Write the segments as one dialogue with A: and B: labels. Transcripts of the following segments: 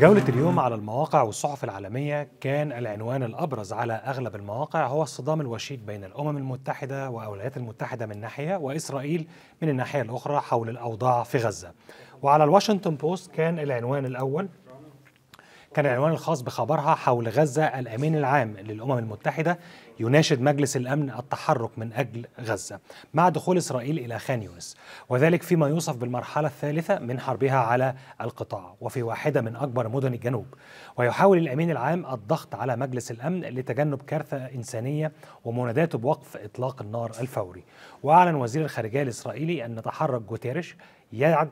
A: جولة اليوم على المواقع والصحف العالمية كان العنوان الأبرز على أغلب المواقع هو الصدام الوشيك بين الأمم المتحدة والولايات المتحدة من ناحية وإسرائيل من الناحية الأخرى حول الأوضاع في غزة وعلى الواشنطن بوست كان العنوان الأول كان العنوان الخاص بخبرها حول غزة الأمين العام للأمم المتحدة يناشد مجلس الأمن التحرك من أجل غزة مع دخول إسرائيل إلى خان يونس وذلك فيما يوصف بالمرحلة الثالثة من حربها على القطاع وفي واحدة من أكبر مدن الجنوب ويحاول الأمين العام الضغط على مجلس الأمن لتجنب كارثة إنسانية ومناداته بوقف إطلاق النار الفوري وأعلن وزير الخارجية الإسرائيلي أن تحرك جوتيرش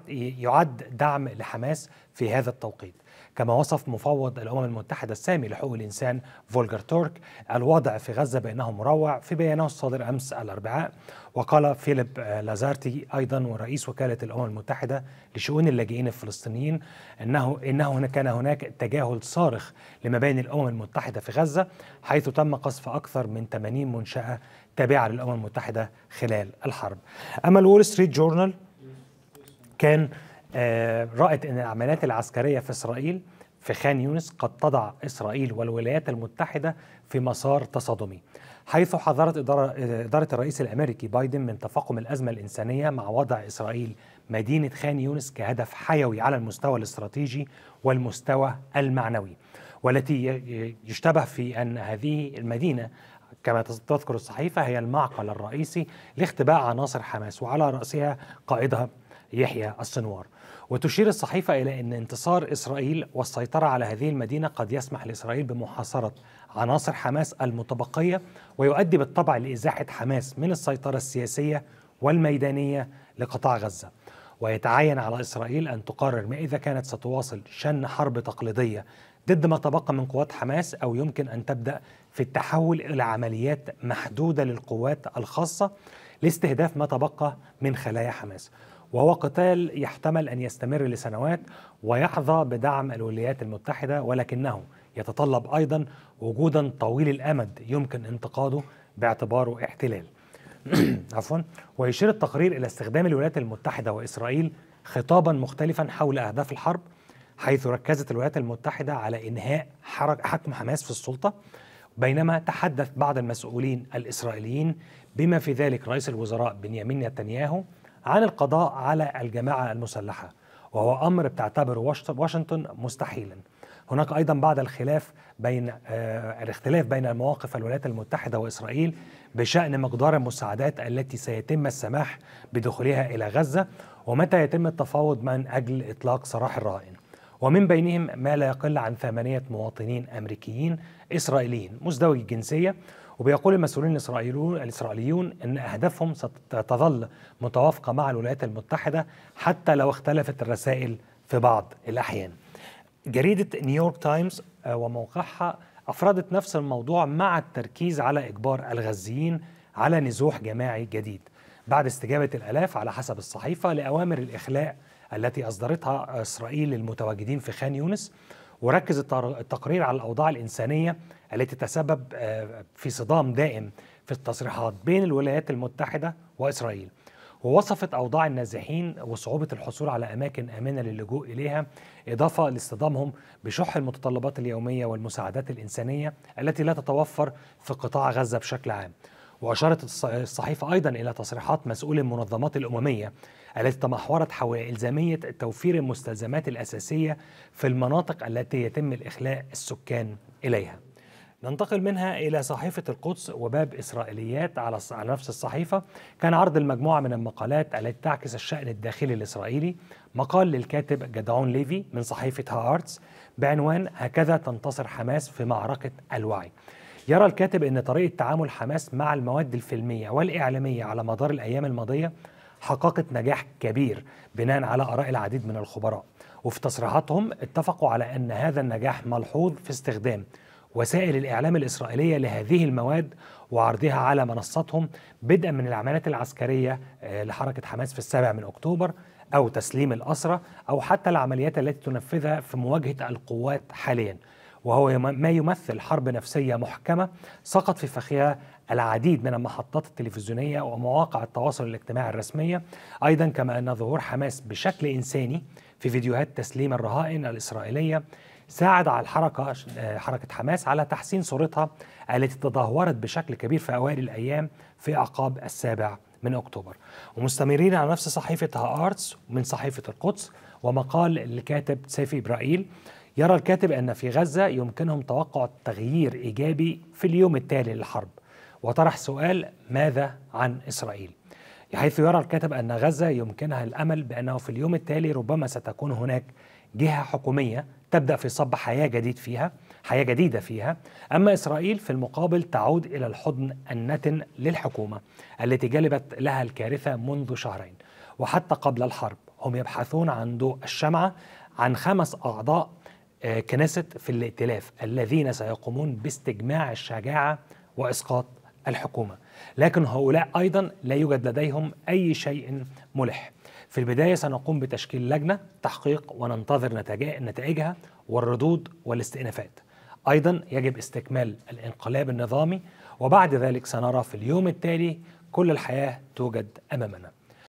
A: يعد دعم لحماس في هذا التوقيت كما وصف مفوض الأمم المتحدة السامي لحقوق الإنسان فولجر تورك الوضع في غزة بأنه مروع في بيانه الصادر أمس الأربعاء وقال فيليب لازارتي أيضا ورئيس وكالة الأمم المتحدة لشؤون اللاجئين الفلسطينيين أنه إنه كان هناك تجاهل صارخ لمباني الأمم المتحدة في غزة حيث تم قصف أكثر من 80 منشأة تابعة للأمم المتحدة خلال الحرب أما الول ستريت جورنال كان آه، رأت أن العمليات العسكرية في إسرائيل في خان يونس قد تضع إسرائيل والولايات المتحدة في مسار تصادمي حيث حذرت إدارة, إدارة الرئيس الأمريكي بايدن من تفاقم الأزمة الإنسانية مع وضع إسرائيل مدينة خان يونس كهدف حيوي على المستوى الاستراتيجي والمستوى المعنوي والتي يشتبه في أن هذه المدينة كما تذكر الصحيفة هي المعقل الرئيسي لاختباء عناصر حماس وعلى رأسها قائدها يحيى السنوار وتشير الصحيفة إلى أن انتصار إسرائيل والسيطرة على هذه المدينة قد يسمح لإسرائيل بمحاصرة عناصر حماس المتبقية ويؤدي بالطبع لإزاحة حماس من السيطرة السياسية والميدانية لقطاع غزة ويتعين على إسرائيل أن تقرر ما إذا كانت ستواصل شن حرب تقليدية ضد ما تبقى من قوات حماس أو يمكن أن تبدأ في التحول إلى عمليات محدودة للقوات الخاصة لاستهداف ما تبقى من خلايا حماس وهو قتال يحتمل أن يستمر لسنوات ويحظى بدعم الولايات المتحدة ولكنه يتطلب أيضا وجودا طويل الأمد يمكن انتقاده باعتباره احتلال عفوا ويشير التقرير إلى استخدام الولايات المتحدة وإسرائيل خطابا مختلفا حول أهداف الحرب حيث ركزت الولايات المتحدة على إنهاء حكم حماس في السلطة بينما تحدث بعض المسؤولين الإسرائيليين بما في ذلك رئيس الوزراء بنيامين نتنياهو عن القضاء على الجماعة المسلحة وهو أمر بتعتبره واشنطن مستحيلا هناك أيضا بعد الخلاف بين آه الاختلاف بين مواقف الولايات المتحدة وإسرائيل بشأن مقدار المساعدات التي سيتم السماح بدخولها إلى غزة ومتى يتم التفاوض من أجل إطلاق سراح الرهائن ومن بينهم ما لا يقل عن ثمانية مواطنين أمريكيين إسرائيليين مزدوجي الجنسية وبيقول المسؤولين الإسرائيليون, الإسرائيليون أن أهدافهم ستظل متوافقة مع الولايات المتحدة حتى لو اختلفت الرسائل في بعض الأحيان جريدة نيويورك تايمز آه، وموقعها أفردت نفس الموضوع مع التركيز على إجبار الغزيين على نزوح جماعي جديد بعد استجابة الألاف على حسب الصحيفة لأوامر الإخلاء التي أصدرتها إسرائيل للمتواجدين في خان يونس وركز التقرير على الأوضاع الإنسانية التي تتسبب آه، في صدام دائم في التصريحات بين الولايات المتحدة وإسرائيل ووصفت أوضاع النازحين وصعوبة الحصول على أماكن آمنة للجوء إليها إضافة لاصطدامهم بشح المتطلبات اليومية والمساعدات الإنسانية التي لا تتوفر في قطاع غزة بشكل عام وأشارت الصحيفة أيضا إلى تصريحات مسؤول المنظمات الأممية التي تمحورت حول إلزامية توفير المستلزمات الأساسية في المناطق التي يتم الإخلاء السكان إليها ننتقل منها إلى صحيفة القدس وباب إسرائيليات على نفس الصحيفة كان عرض المجموعة من المقالات التي تعكس الشأن الداخلي الإسرائيلي مقال للكاتب جدعون ليفي من صحيفة هارتس بعنوان هكذا تنتصر حماس في معركة الوعي يرى الكاتب أن طريقة تعامل حماس مع المواد الفيلمية والإعلامية على مدار الأيام الماضية حققت نجاح كبير بناء على آراء العديد من الخبراء وفي تصريحاتهم اتفقوا على أن هذا النجاح ملحوظ في استخدام وسائل الإعلام الإسرائيلية لهذه المواد وعرضها على منصاتهم بدءا من العمليات العسكرية آه، لحركة حماس في السابع من أكتوبر أو تسليم الأسرة أو حتى العمليات التي تنفذها في مواجهة القوات حاليا وهو ما يمثل حرب نفسية محكمة سقط في فخها العديد من المحطات التلفزيونية ومواقع التواصل الاجتماعي الرسمية أيضا كما أن ظهور حماس بشكل إنساني في فيديوهات تسليم الرهائن الإسرائيلية ساعد على الحركة آه، حركة حماس على تحسين صورتها التي تدهورت بشكل كبير في أوائل الأيام في أعقاب السابع من أكتوبر ومستمرين على نفس صحيفة هارتس من صحيفة القدس ومقال لكاتب سيفي إبراهيم يرى الكاتب أن في غزة يمكنهم توقع تغيير إيجابي في اليوم التالي للحرب وطرح سؤال ماذا عن إسرائيل؟ حيث يرى الكاتب أن غزة يمكنها الأمل بأنه في اليوم التالي ربما ستكون هناك جهة حكومية تبدأ في صب حياة جديد فيها حياة جديدة فيها أما إسرائيل في المقابل تعود إلى الحضن النتن للحكومة التي جلبت لها الكارثة منذ شهرين وحتى قبل الحرب هم يبحثون عن ضوء الشمعة عن خمس أعضاء آه، كنيسة في الائتلاف الذين سيقومون باستجماع الشجاعة وإسقاط الحكومة لكن هؤلاء أيضا لا يوجد لديهم أي شيء ملح في البداية سنقوم بتشكيل لجنة تحقيق وننتظر نتائجها والردود والاستئنافات أيضا يجب استكمال الانقلاب النظامي وبعد ذلك سنرى في اليوم التالي كل الحياة توجد أمامنا